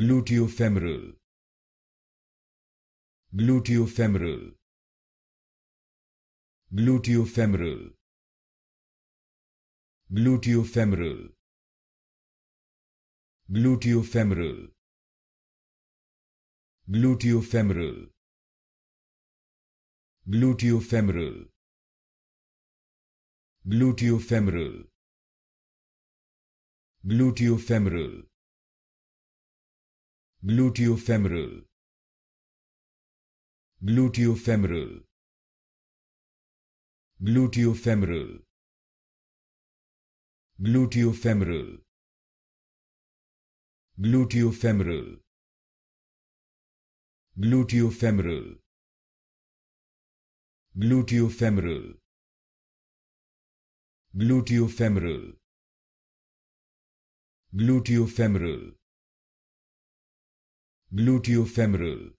gluteofemoral gluteofemoral gluteofemoral gluteofemoral gluteofemoral gluteofemoral gluteofemoral gluteofemoral gluteofemoral gluteofemoral gluteofemoral gluteofemoral gluteofemoral gluteofemoral gluteofemoral gluteofemoral gluteofemoral femoral gluteofemoral